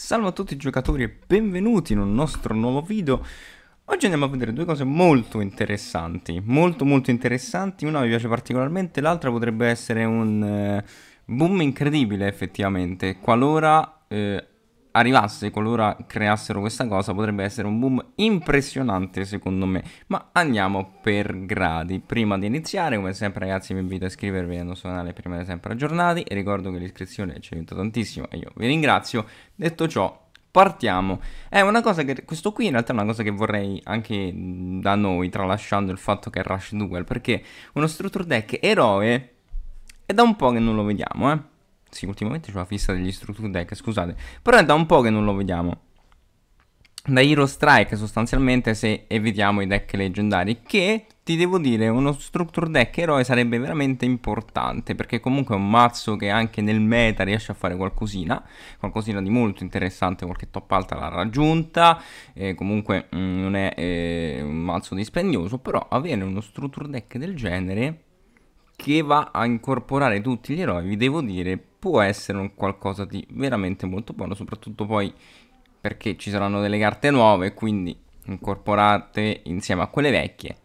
Salve a tutti i giocatori e benvenuti in un nostro nuovo video Oggi andiamo a vedere due cose molto interessanti Molto molto interessanti Una mi piace particolarmente L'altra potrebbe essere un eh, boom incredibile effettivamente Qualora eh, arrivasse, qualora creassero questa cosa, potrebbe essere un boom impressionante secondo me. Ma andiamo per gradi. Prima di iniziare, come sempre ragazzi, vi invito a iscrivervi al nostro canale per rimanere sempre aggiornati. E ricordo che l'iscrizione ci aiuta tantissimo e io vi ringrazio. Detto ciò, partiamo. È una cosa che, questo qui in realtà è una cosa che vorrei anche da noi, tralasciando il fatto che è Rush Duel, perché uno structure deck eroe è da un po' che non lo vediamo, eh. Sì, ultimamente c'è la fissa degli structure deck, scusate. Però è da un po' che non lo vediamo. Da Hero Strike sostanzialmente se evitiamo i deck leggendari che ti devo dire uno structure deck eroe sarebbe veramente importante perché comunque è un mazzo che anche nel meta riesce a fare qualcosina qualcosina di molto interessante qualche top alta l'ha raggiunta eh, comunque mh, mm, non è eh, un mazzo dispendioso però avere uno structure deck del genere che va a incorporare tutti gli eroi, vi devo dire, può essere un qualcosa di veramente molto buono, soprattutto poi perché ci saranno delle carte nuove, quindi incorporate insieme a quelle vecchie.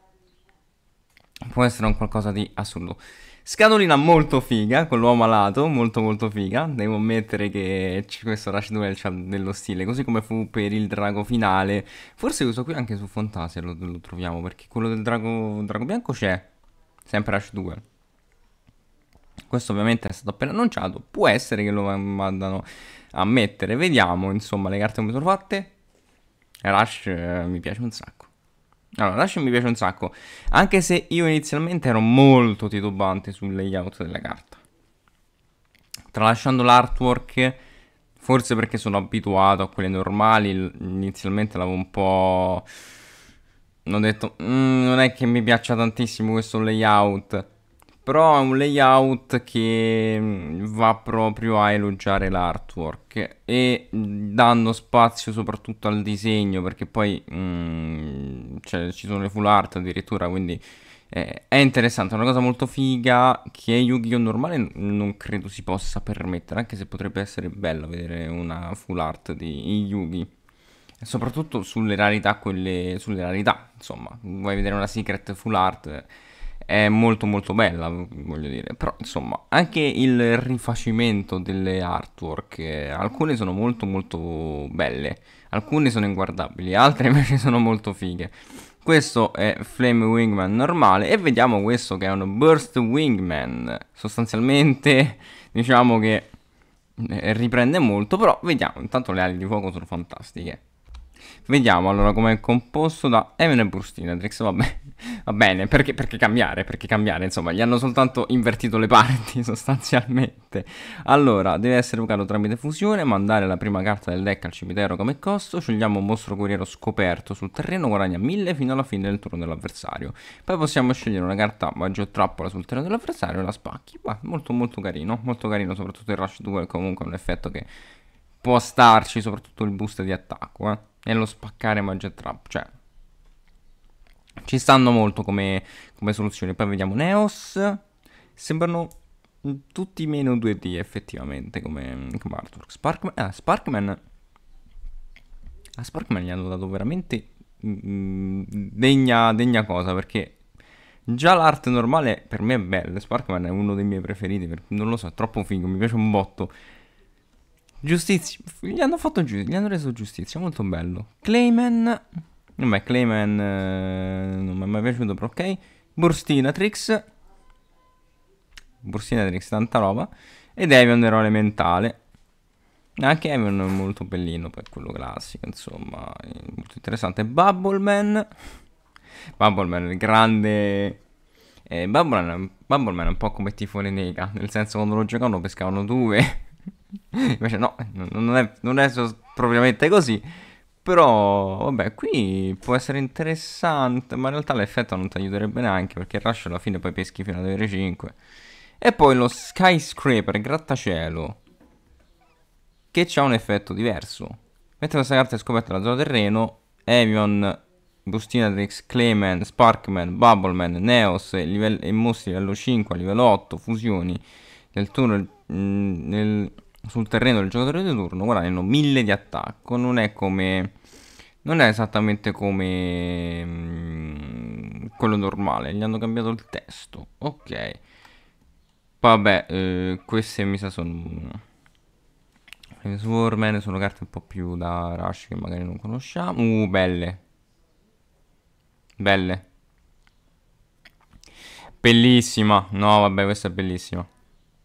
Può essere un qualcosa di assurdo. Scatolina molto figa, con l'uomo alato, molto molto figa. Devo ammettere che questo Rush Duel ha dello stile, così come fu per il drago finale. Forse questo qui anche su Fantasia lo, lo troviamo, perché quello del drago, drago bianco c'è. Sempre Rush Duel questo ovviamente è stato appena annunciato, può essere che lo mandano a mettere, vediamo insomma le carte come sono fatte, Rush eh, mi piace un sacco. Allora, Rush mi piace un sacco, anche se io inizialmente ero molto titubante sul layout della carta. Tralasciando l'artwork, forse perché sono abituato a quelle normali, inizialmente l'avevo un po'... Ho detto, mm, non è che mi piaccia tantissimo questo layout, però è un layout che mm, va proprio a elogiare l'artwork e mm, danno spazio soprattutto al disegno perché poi mh, mm, cioè, ci sono le full art addirittura quindi eh, è interessante, è una cosa molto figa che Yu-Gi-Oh! normale non credo si possa permettere anche se potrebbe essere bello vedere una full art di Yu-Gi-Oh! soprattutto sulle rarità, quelle, sulle rarità, insomma, vuoi vedere una secret full art è molto molto bella, voglio dire, però insomma anche il rifacimento delle artwork, alcune sono molto molto belle, alcune sono inguardabili, altre invece sono molto fighe. Questo è Flame Wingman normale e vediamo questo che è un Burst Wingman, sostanzialmente diciamo che eh, riprende molto, però vediamo, intanto le ali di fuoco sono fantastiche. Vediamo allora come è composto da Even e Brustinatrix, vabbè. Va bene, perché, perché, cambiare? Perché cambiare, insomma, gli hanno soltanto invertito le parti, sostanzialmente. Allora, deve essere evocato tramite fusione, mandare la prima carta del deck al cimitero come costo, scegliamo un mostro guerriero scoperto sul terreno, guadagna 1000 fino alla fine del turno dell'avversario. Poi possiamo scegliere una carta maggior trappola sul terreno dell'avversario e la spacchi. Bah, molto molto carino, molto carino, soprattutto il Rush 2 comunque è un effetto che può starci soprattutto il boost di attacco, eh. E lo spaccare Magic Trap, cioè... Ci stanno molto come, come soluzioni. Poi vediamo Neos. Sembrano mm, tutti meno 2D effettivamente come, come artwork. Sparkman... Ah, Sparkman... A Sparkman gli hanno dato veramente mh, mm, mm, degna, degna cosa perché Già l'arte normale per me è bella, Sparkman è uno dei miei preferiti, non lo so, è troppo figo, mi piace un botto. Giustizia. Gli hanno fatto giustizia. Gli hanno reso giustizia. Molto bello. Clayman. Vabbè, Clayman. Eh, non mi è mai piaciuto, però ok. Burstinatrix. Burstinatrix, tanta roba. Ed Evion, eroe mentale. Anche Evion è molto bellino per quello classico, insomma, molto interessante. Bubbleman. Bubbleman, il grande... Eh, Bubbleman, Bubbleman è un po' come Tifone Nega, nel senso quando lo giocavano pescavano due Invece no, non è, non è propriamente così. Però, vabbè, qui può essere interessante, ma in realtà l'effetto non ti aiuterebbe neanche, perché il rush alla fine poi peschi fino ad avere 5. E poi lo skyscraper, grattacielo, che ha un effetto diverso. Mentre questa carta è scoperta nella zona terreno, Avion, Bustinatrix, Clayman, Sparkman, Bubbleman, Neos e, e mostri livello 5, a livello 8, fusioni, nel turno... Mm, nel, sul terreno del giocatore di turno guadagnano 1000 di attacco, non è come non è esattamente come mh, mm, quello normale, gli hanno cambiato il testo. Ok. Vabbè, eh, queste mi sa sono Swarman sono carte un po' più da rush che magari non conosciamo. Uh, belle. Belle. Bellissima. No, vabbè, questa è bellissima.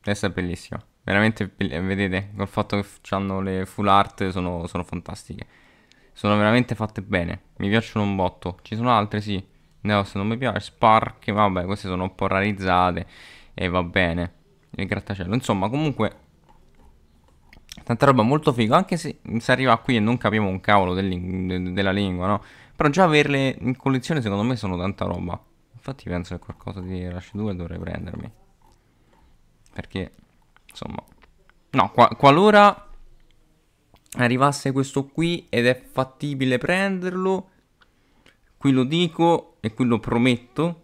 Questa è bellissima veramente eh, vedete col fatto che hanno le full art sono, sono, fantastiche sono veramente fatte bene mi piacciono un botto ci sono altre sì Neos non mi piace Spark vabbè queste sono un po' rarizzate e va bene il grattacielo insomma comunque tanta roba molto figo anche se si arriva qui e non capiamo un cavolo del, della lingua no però già averle in collezione secondo me sono tanta roba infatti penso che qualcosa di Rush 2 dovrei prendermi perché insomma. No, qua qualora arrivasse questo qui ed è fattibile prenderlo, qui lo dico e qui lo prometto,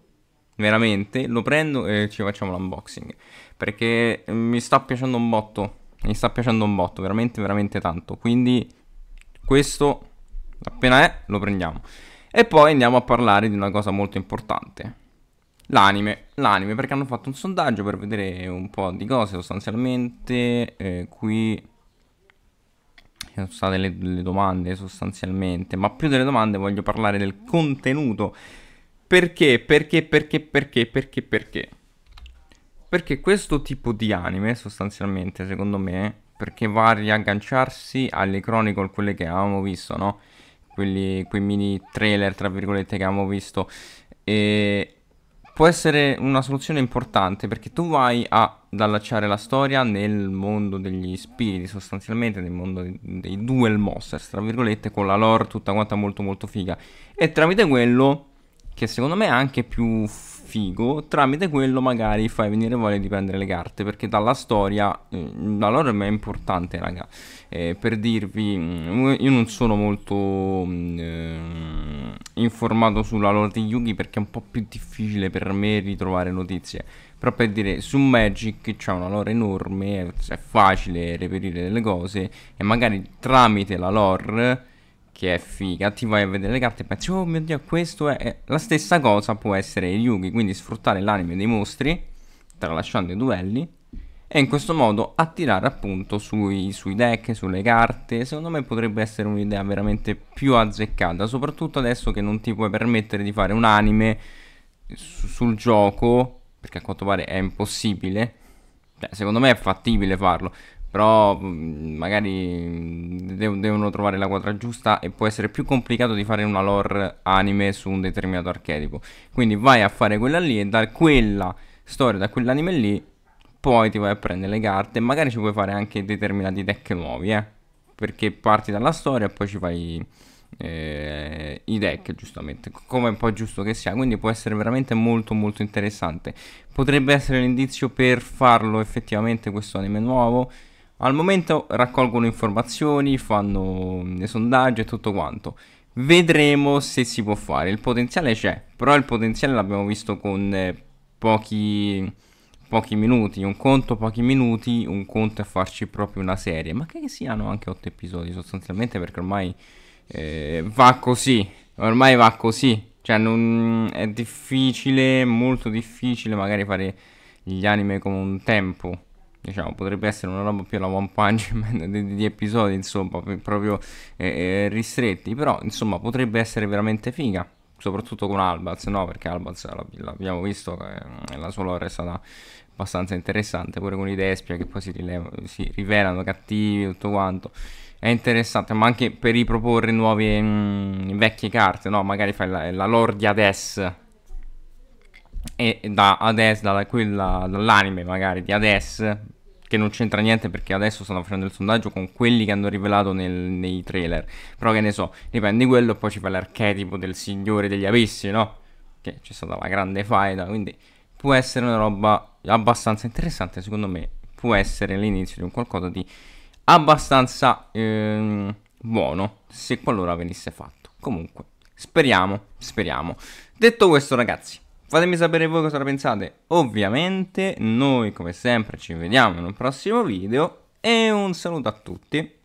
veramente, lo prendo e ci facciamo l'unboxing, perché mi sta piacendo un botto, mi sta piacendo un botto, veramente, veramente tanto, quindi questo appena è lo prendiamo. E poi andiamo a parlare di una cosa molto importante. L'anime, l'anime, perché hanno fatto un sondaggio per vedere un po' di cose sostanzialmente. Eh, qui sono state le, le, domande sostanzialmente, ma più delle domande voglio parlare del contenuto. Perché? Perché? Perché? Perché? Perché? Perché? Perché questo tipo di anime sostanzialmente, secondo me, perché va a riagganciarsi alle chronicle, quelle che avevamo visto, no? Quelli, quei mini trailer, tra virgolette, che avevamo visto. E può essere una soluzione importante perché tu vai ad allacciare la storia nel mondo degli spiriti, sostanzialmente nel mondo dei, duel monsters, tra virgolette, con la lore tutta quanta molto molto figa. E tramite quello che secondo me è anche più figo, tramite quello magari fai venire voglia di prendere le carte, perché dalla storia, eh, la lore è importante raga, eh, per dirvi, mm, io non sono molto mm, eh, informato sulla lore di Yugi perché è un po' più difficile per me ritrovare notizie, però per dire, su Magic c'è una lore enorme, è facile reperire delle cose e magari tramite la lore che è figa, ti vai a vedere le carte e pensi, oh mio dio, questo è... La stessa cosa può essere Yugi, quindi sfruttare l'anime dei mostri, tralasciando i duelli, e in questo modo attirare appunto sui, sui, deck, sulle carte, secondo me potrebbe essere un'idea veramente più azzeccata, soprattutto adesso che non ti puoi permettere di fare un anime su, sul gioco, perché a quanto pare è impossibile, Beh, cioè, secondo me è fattibile farlo, però mm, magari mm, devono trovare la quadra giusta e può essere più complicato di fare una lore anime su un determinato archetipo. Quindi vai a fare quella lì e da quella storia, da quell'anime lì, poi ti vai a prendere le carte e magari ci puoi fare anche determinati deck nuovi, eh? Perché parti dalla storia e poi ci fai eh, i deck, giustamente, come un po' giusto che sia. Quindi può essere veramente molto molto interessante. Potrebbe essere l'indizio per farlo effettivamente questo anime nuovo al momento raccolgono informazioni, fanno mm, sondaggi e tutto quanto. Vedremo se si può fare. Il potenziale c'è, però il potenziale l'abbiamo visto con eh, pochi, pochi minuti. Un conto pochi minuti, un conto è farci proprio una serie. Ma che siano anche 8 episodi sostanzialmente perché ormai eh, va così. Ormai va così. Cioè non, è difficile, molto difficile magari fare gli anime come un tempo diciamo, potrebbe essere una roba più la One Punch Man di, di episodi, insomma, proprio eh, eh, ristretti, però insomma potrebbe essere veramente figa, soprattutto con Albaz, no? Perché Albaz l'abbiamo visto, eh, la sua lore è stata abbastanza interessante, pure con i Despia che poi si, rileva, si rivelano cattivi tutto quanto. È interessante, ma anche per riproporre nuove mh, mm, vecchie carte, no? Magari fai la, la di Des, e da Hades, dalla, quella, dall'anime magari di Hades, che non c'entra niente perché adesso stanno facendo il sondaggio con quelli che hanno rivelato nel, nei trailer. Però che ne so, riprendi quello e poi ci fa l'archetipo del signore degli abissi, no? Che c'è stata la grande faida, quindi può essere una roba abbastanza interessante, secondo me. Può essere l'inizio di un qualcosa di abbastanza ehm, buono, se qualora venisse fatto. Comunque, speriamo, speriamo. Detto questo ragazzi, Fatemi sapere voi cosa ne pensate. Ovviamente noi come sempre ci vediamo in un prossimo video e un saluto a tutti.